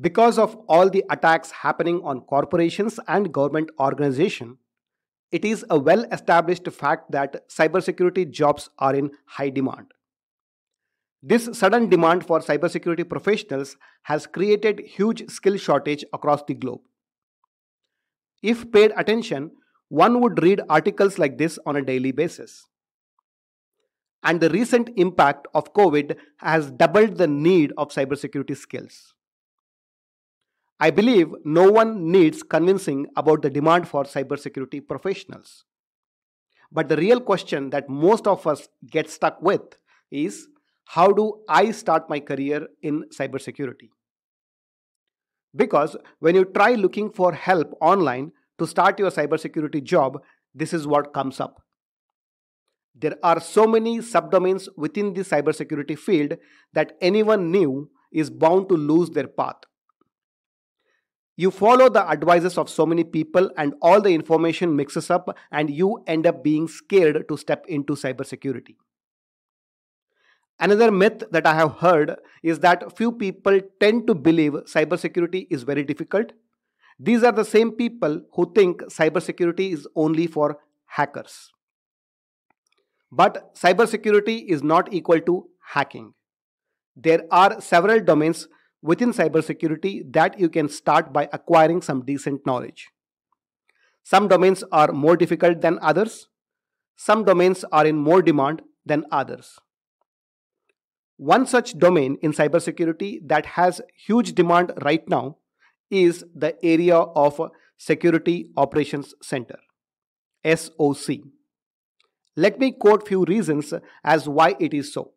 Because of all the attacks happening on corporations and government organization, it is a well-established fact that cybersecurity jobs are in high demand. This sudden demand for cybersecurity professionals has created huge skill shortage across the globe. If paid attention, one would read articles like this on a daily basis. And the recent impact of COVID has doubled the need of cybersecurity skills. I believe no one needs convincing about the demand for cybersecurity professionals. But the real question that most of us get stuck with is how do I start my career in cybersecurity? Because when you try looking for help online to start your cybersecurity job, this is what comes up. There are so many subdomains within the cybersecurity field that anyone new is bound to lose their path. You follow the advices of so many people and all the information mixes up and you end up being scared to step into cybersecurity. Another myth that I have heard is that few people tend to believe cybersecurity is very difficult. These are the same people who think cybersecurity is only for hackers. But cybersecurity is not equal to hacking. There are several domains within cybersecurity that you can start by acquiring some decent knowledge. Some domains are more difficult than others. Some domains are in more demand than others. One such domain in cybersecurity that has huge demand right now is the area of Security Operations Center, SOC. Let me quote few reasons as why it is so.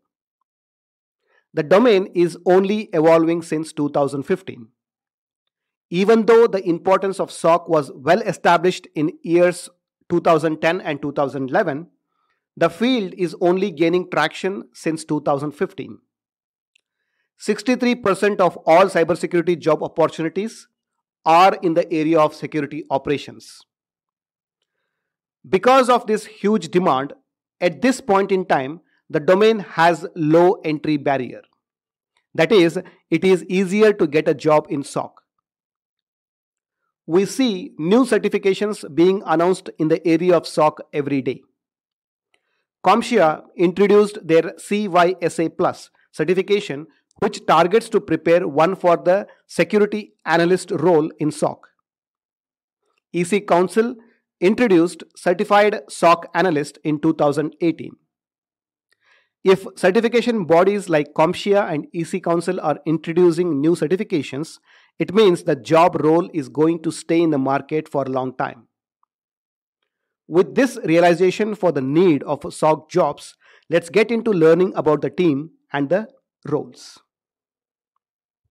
The domain is only evolving since 2015. Even though the importance of SOC was well established in years 2010 and 2011, the field is only gaining traction since 2015. 63% of all cybersecurity job opportunities are in the area of security operations. Because of this huge demand, at this point in time, the domain has low entry barrier. That is, it is easier to get a job in SOC. We see new certifications being announced in the area of SOC every day. Comsia introduced their CYSA Plus certification, which targets to prepare one for the security analyst role in SOC. EC Council introduced Certified SOC Analyst in 2018. If certification bodies like CompTIA and EC Council are introducing new certifications, it means the job role is going to stay in the market for a long time. With this realization for the need of SOC jobs, let's get into learning about the team and the roles.